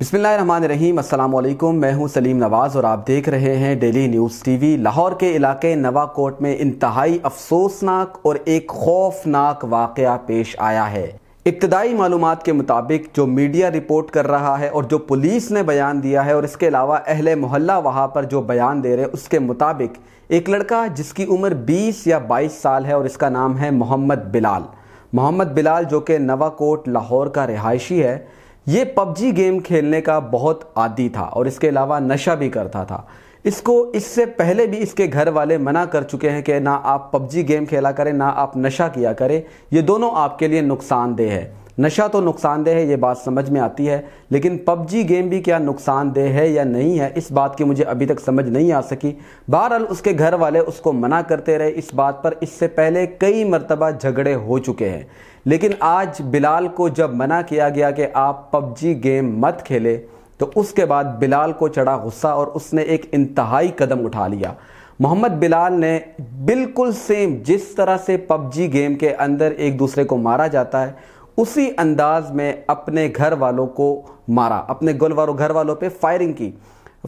बिस्मिल्लाम अल्लाम मैं हूं सलीम नवाज़ और आप देख रहे हैं डेली न्यूज़ टीवी लाहौर के इलाके नवाकोट में इंतहाई अफसोसनाक और एक खौफनाक वाक़ पेश आया है इब्तदाई मालूम के मुताबिक जो मीडिया रिपोर्ट कर रहा है और जो पुलिस ने बयान दिया है और इसके अलावा अहल मोहल्ला वहाँ पर जो बयान दे रहे हैं उसके मुताबिक एक लड़का जिसकी उम्र बीस या बाईस साल है और इसका नाम है मोहम्मद बिलाल मोहम्मद बिलाल जो कि नवाकोट लाहौर का रिहायशी है ये पबजी गेम खेलने का बहुत आदि था और इसके अलावा नशा भी करता था इसको इससे पहले भी इसके घर वाले मना कर चुके हैं कि ना आप पबजी गेम खेला करें ना आप नशा किया करें ये दोनों आपके लिए नुकसानदेह है नशा तो नुकसानदेह है ये बात समझ में आती है लेकिन पबजी गेम भी क्या नुकसानदेह है या नहीं है इस बात की मुझे अभी तक समझ नहीं आ सकी बहरहाल उसके घर वाले उसको मना करते रहे इस बात पर इससे पहले कई मरतबा झगड़े हो चुके हैं लेकिन आज बिलाल को जब मना किया गया कि आप पबजी गेम मत खेले तो उसके बाद बिलाल को चढ़ा गुस्सा और उसने एक इंतहाई कदम उठा लिया मोहम्मद बिलाल ने बिल्कुल सेम जिस तरह से पबजी गेम के अंदर एक दूसरे को मारा जाता है उसी अंदाज में अपने घर वालों को मारा अपने गोलवारों घर वालों पे फायरिंग की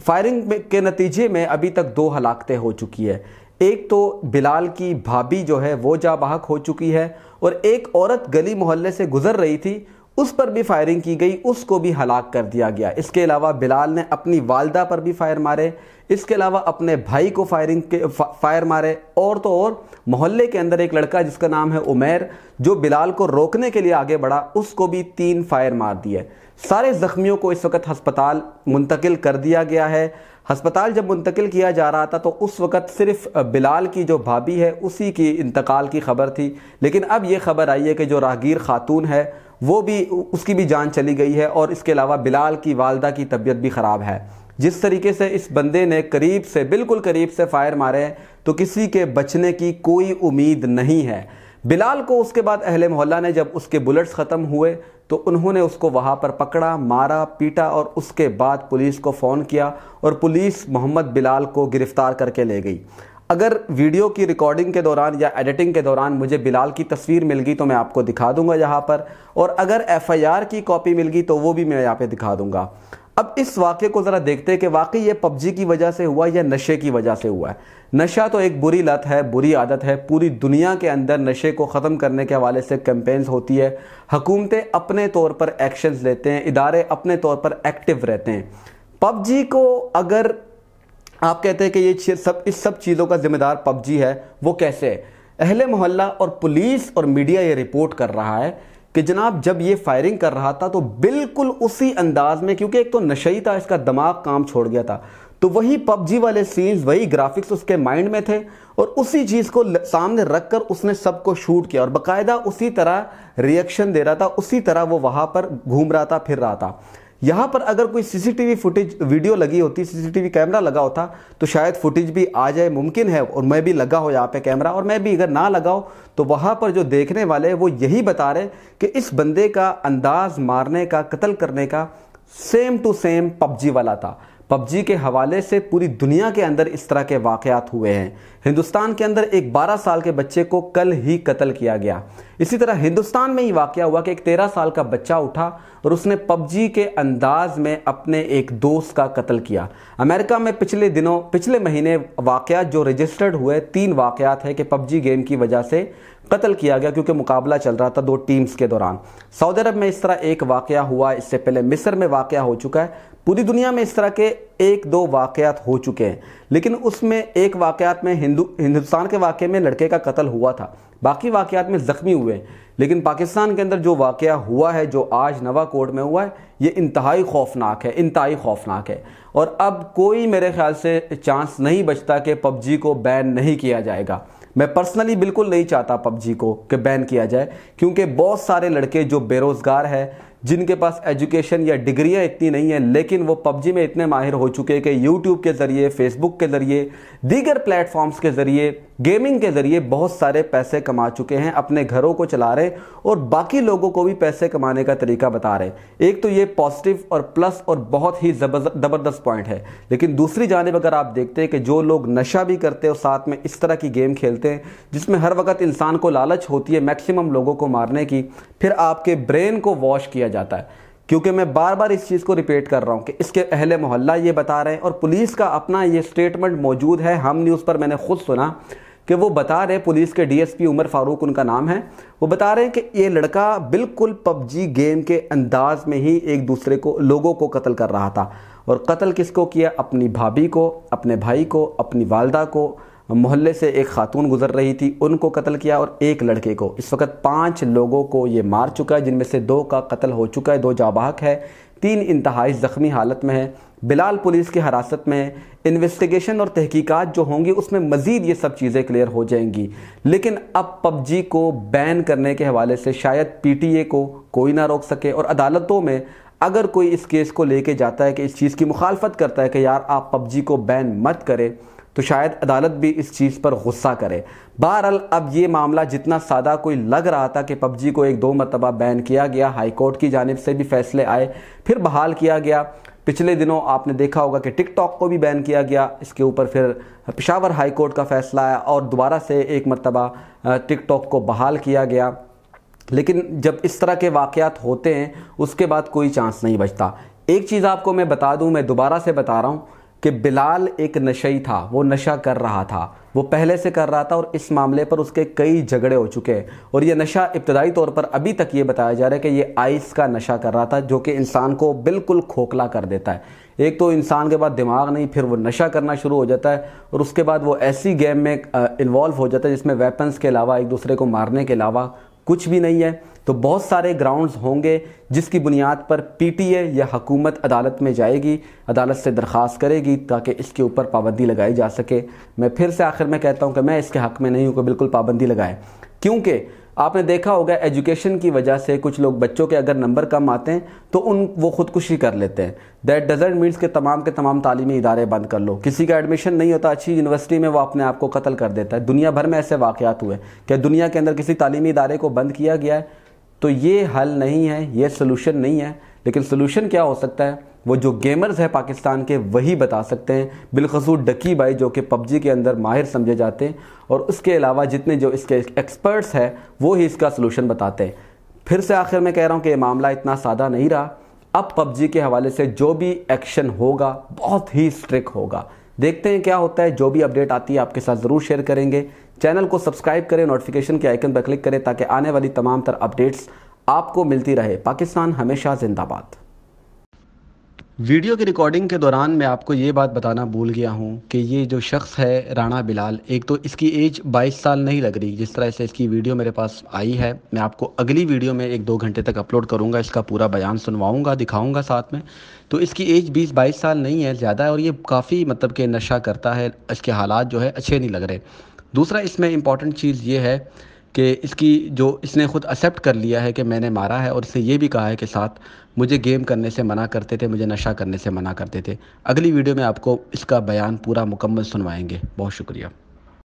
फायरिंग के नतीजे में अभी तक दो हलाकतें हो चुकी है एक तो बिलाल की भाभी जो है वो जा बाहक हो चुकी है और एक औरत गली मोहल्ले से गुजर रही थी उस पर भी फायरिंग की गई उसको भी हलाक कर दिया गया इसके अलावा बिलाल ने अपनी वालदा पर भी फायर मारे इसके अलावा अपने भाई को फायरिंग के फायर मारे और तो और मोहल्ले के अंदर एक लड़का जिसका नाम है उमेर जो बिलाल को रोकने के लिए आगे बढ़ा उसको भी तीन फायर मार दिए सारे ज़ख्मियों को इस वक्त हस्पताल मुंतकिल कर दिया गया है हस्पताल जब मुंतकिल किया जा रहा था तो उस वक़्त सिर्फ बिलाल की जो भाभी है उसी की इंतकाल की खबर थी लेकिन अब ये खबर आई है कि जो राहगीर खातून है वो भी उसकी भी जान चली गई है और इसके अलावा बिलाल की वालदा की तबीयत भी ख़राब है जिस तरीके से इस बंदे ने करीब से बिल्कुल करीब से फायर मारे तो किसी के बचने की कोई उम्मीद नहीं है बिलाल को उसके बाद अहल मोहल्ला ने जब उसके बुलेट्स ख़त्म हुए तो उन्होंने उसको वहाँ पर पकड़ा मारा पीटा और उसके बाद पुलिस को फ़ोन किया और पुलिस मोहम्मद बिलाल को गिरफ़्तार करके ले गई अगर वीडियो की रिकॉर्डिंग के दौरान या एडिटिंग के दौरान मुझे बिलाल की तस्वीर मिल गई तो मैं आपको दिखा दूंगा यहाँ पर और अगर एफआईआर की कॉपी मिल गई तो वो भी मैं यहाँ पे दिखा दूंगा अब इस वाक्य को ज़रा देखते हैं कि वाकई ये पबजी की वजह से हुआ या नशे की वजह से हुआ है नशा तो एक बुरी लत है बुरी आदत है पूरी दुनिया के अंदर नशे को ख़त्म करने के हवाले से कैंपेन्स होती है हुकूमतें अपने तौर पर एक्शंस लेते हैं इदारे अपने तौर पर एक्टिव रहते हैं पबजी को अगर आप कहते हैं कि ये सब इस सब चीज़ों का जिम्मेदार पबजी है वो कैसे है अहले मोहल्ला और पुलिस और मीडिया ये रिपोर्ट कर रहा है कि जनाब जब ये फायरिंग कर रहा था तो बिल्कुल उसी अंदाज में क्योंकि एक तो ही था इसका दिमाग काम छोड़ गया था तो वही पबजी वाले सीन्स वही ग्राफिक्स उसके माइंड में थे और उसी चीज़ को सामने रख कर उसने सबको शूट किया और बाकायदा उसी तरह रिएक्शन दे रहा था उसी तरह वो वहाँ पर घूम रहा था फिर रहा था यहां पर अगर कोई सीसीटीवी फुटेज वीडियो लगी होती सीसीटीवी कैमरा लगा होता तो शायद फुटेज भी आ जाए मुमकिन है और मैं भी लगा हो यहाँ पे कैमरा और मैं भी अगर ना लगाओ तो वहां पर जो देखने वाले वो यही बता रहे कि इस बंदे का अंदाज मारने का कत्ल करने का सेम टू सेम पबजी वाला था पबजी के हवाले से पूरी दुनिया के अंदर इस तरह के वाकयात हुए हैं हिंदुस्तान के अंदर एक 12 साल के बच्चे को कल ही कत्ल किया गया इसी तरह हिंदुस्तान में ही वाक़ हुआ कि एक 13 साल का बच्चा उठा और उसने पबजी के अंदाज में अपने एक दोस्त का कत्ल किया अमेरिका में पिछले दिनों पिछले महीने वाकयात जो रजिस्टर्ड हुए तीन वाकयात है कि पबजी गेम की वजह से कत्ल किया गया क्योंकि मुकाबला चल रहा था दो टीम्स के दौरान सऊदी अरब में इस तरह एक वाक़ हुआ इससे पहले मिस्र में वाक़ हो चुका है पूरी दुनिया में इस तरह के एक दो वाकयात हो चुके हैं लेकिन उसमें एक वाकयात में हिंदू हिंदुस्तान के वाक़े में लड़के का कत्ल हुआ था बाकी वाकयात में ज़ख्मी हुए हैं लेकिन पाकिस्तान के अंदर जो वाक़ हुआ है जो आज नवा कोर्ट में हुआ है ये इंतहाई खौफनाक है इंतहाई खौफनाक है और अब कोई मेरे ख्याल से चांस नहीं बचता कि पबजी को बैन नहीं किया जाएगा मैं पर्सनली बिल्कुल नहीं चाहता पबजी को कि बैन किया जाए क्योंकि बहुत सारे लड़के जो बेरोज़गार है जिनके पास एजुकेशन या डिग्रियाँ इतनी नहीं है लेकिन वो पबजी में इतने माहिर हो चुके हैं कि यूट्यूब के ज़रिए फेसबुक के ज़रिए दीगर प्लेटफॉर्म्स के ज़रिए गेमिंग के ज़रिए बहुत सारे पैसे कमा चुके हैं अपने घरों को चला रहे और बाकी लोगों को भी पैसे कमाने का तरीका बता रहे एक तो ये पॉजिटिव और प्लस और बहुत ही ज़बरदस्त पॉइंट है लेकिन दूसरी जानब अगर आप देखते हैं कि जो लोग नशा भी करते हैं और साथ में इस तरह की गेम खेलते हैं जिसमें हर वक्त इंसान को लालच होती है मैक्सिमम लोगों को मारने की फिर आपके ब्रेन को वॉश किया जाता है क्योंकि मैं बार बार इस चीज़ को रिपीट कर रहा हूँ कि इसके अहले मोहल्ला ये बता रहे हैं और पुलिस का अपना ये स्टेटमेंट मौजूद है हम न्यूज़ पर मैंने खुद सुना कि वो बता रहे पुलिस के डीएसपी उमर फारूक उनका नाम है वो बता रहे हैं कि ये लड़का बिल्कुल पबजी गेम के अंदाज में ही एक दूसरे को लोगों को कत्ल कर रहा था और कत्ल किसको किया अपनी भाभी को अपने भाई को अपनी वालदा को मोहल्ले से एक खातून गुजर रही थी उनको कत्ल किया और एक लड़के को इस वक्त पाँच लोगों को ये मार चुका है जिनमें से दो का कत्ल हो चुका है दो जाबाहक है तीन इंतहाई ज़ख्मी हालत में है बिलाल पुलिस की हिरासत में है इन्वेस्टिगेशन और तहकीकात जो होंगी उसमें मज़ीद ये सब चीज़ें क्लियर हो जाएंगी लेकिन अब पबजी को बैन करने के हवाले से शायद पीटीए को कोई ना रोक सके और अदालतों में अगर कोई इस केस को लेके जाता है कि इस चीज़ की मुखालफत करता है कि यार आप पबजी को बैन मत करें तो शायद अदालत भी इस चीज़ पर गुस्सा करे बहरहाल अब ये मामला जितना सादा कोई लग रहा था कि पबजी को एक दो मरतबा बैन किया गया हाई कोर्ट की जानब से भी फैसले आए फिर बहाल किया गया पिछले दिनों आपने देखा होगा कि टिकटॉक को भी बैन किया गया इसके ऊपर फिर पिशावर हाई कोर्ट का फैसला आया और दोबारा से एक मरतबा टिकटॉक को बहाल किया गया लेकिन जब इस तरह के वाक़ात होते हैं उसके बाद कोई चांस नहीं बचता एक चीज़ आपको मैं बता दूं मैं दोबारा से बता रहा हूँ कि बिलाल एक नशई था वो नशा कर रहा था वो पहले से कर रहा था और इस मामले पर उसके कई झगड़े हो चुके हैं और ये नशा इब्तदाई तौर पर अभी तक ये बताया जा रहा है कि ये आइस का नशा कर रहा था जो कि इंसान को बिल्कुल खोखला कर देता है एक तो इंसान के बाद दिमाग नहीं फिर वो नशा करना शुरू हो जाता है और उसके बाद वो ऐसी गेम में इन्वॉल्व हो जाता है जिसमें वेपन्स के अलावा एक दूसरे को मारने के अलावा कुछ भी नहीं है तो बहुत सारे ग्राउंड्स होंगे जिसकी बुनियाद पर पीटीए या हकूमत अदालत में जाएगी अदालत से दरख्वास्त करेगी ताकि इसके ऊपर पाबंदी लगाई जा सके मैं फिर से आखिर में कहता हूँ कि मैं इसके हक़ में नहीं हूँ कि बिल्कुल पाबंदी लगाए क्योंकि आपने देखा होगा एजुकेशन की वजह से कुछ लोग बच्चों के अगर नंबर कम आते हैं तो उन वो ख़ुदकुशी कर लेते हैं दैट डजेंट मीन्स के तमाम के तमाम तालीमी इदारे बंद कर लो किसी का एडमिशन नहीं होता अच्छी यूनिवर्सिटी में वो अपने आप को कत्ल कर देता है दुनिया भर में ऐसे वाक़त हुए क्या दुनिया के अंदर किसी तालीमी इदारे को बंद किया गया है तो ये हल नहीं है ये सोल्यूशन नहीं है लेकिन सोल्यूशन क्या हो सकता है वो जो गेमर्स हैं पाकिस्तान के वही बता सकते हैं बिलखसूस डकी भाई जो कि पबजी के अंदर माहिर समझे जाते हैं और उसके अलावा जितने जो इसके एक्सपर्ट्स हैं वो ही इसका सोल्यूशन बताते हैं फिर से आखिर में कह रहा हूँ कि ये मामला इतना सादा नहीं रहा अब पबजी के हवाले से जो भी एक्शन होगा बहुत ही स्ट्रिक होगा देखते हैं क्या होता है जो भी अपडेट आती है आपके साथ ज़रूर शेयर करेंगे चैनल को सब्सक्राइब करें नोटिफिकेशन के आइकन पर क्लिक करें ताकि आने वाली तमाम तर अपडेट्स आपको मिलती रहे पाकिस्तान हमेशा जिंदाबाद वीडियो की रिकॉर्डिंग के दौरान मैं आपको ये बात बताना भूल गया हूँ कि ये जो शख्स है राणा बिलाल एक तो इसकी एज 22 साल नहीं लग रही जिस तरह से इसकी वीडियो मेरे पास आई है मैं आपको अगली वीडियो में एक दो घंटे तक अपलोड करूँगा इसका पूरा बयान सुनवाऊँगा दिखाऊँगा साथ में तो इसकी एज बीस बाईस साल नहीं है ज़्यादा है और ये काफ़ी मतलब कि नशा करता है इसके हालात जो है अच्छे नहीं लग रहे दूसरा इसमें इंपॉर्टेंट चीज़ ये है कि इसकी जो इसने खुद एक्सेप्ट कर लिया है कि मैंने मारा है और इसने ये भी कहा है कि साथ मुझे गेम करने से मना करते थे मुझे नशा करने से मना करते थे अगली वीडियो में आपको इसका बयान पूरा मुकम्मल सुनवाएंगे बहुत शुक्रिया